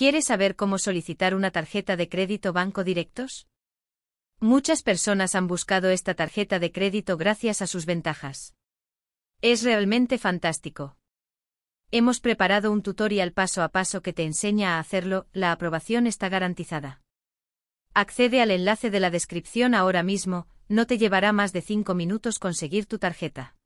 ¿Quieres saber cómo solicitar una tarjeta de crédito Banco Directos? Muchas personas han buscado esta tarjeta de crédito gracias a sus ventajas. Es realmente fantástico. Hemos preparado un tutorial paso a paso que te enseña a hacerlo, la aprobación está garantizada. Accede al enlace de la descripción ahora mismo, no te llevará más de 5 minutos conseguir tu tarjeta.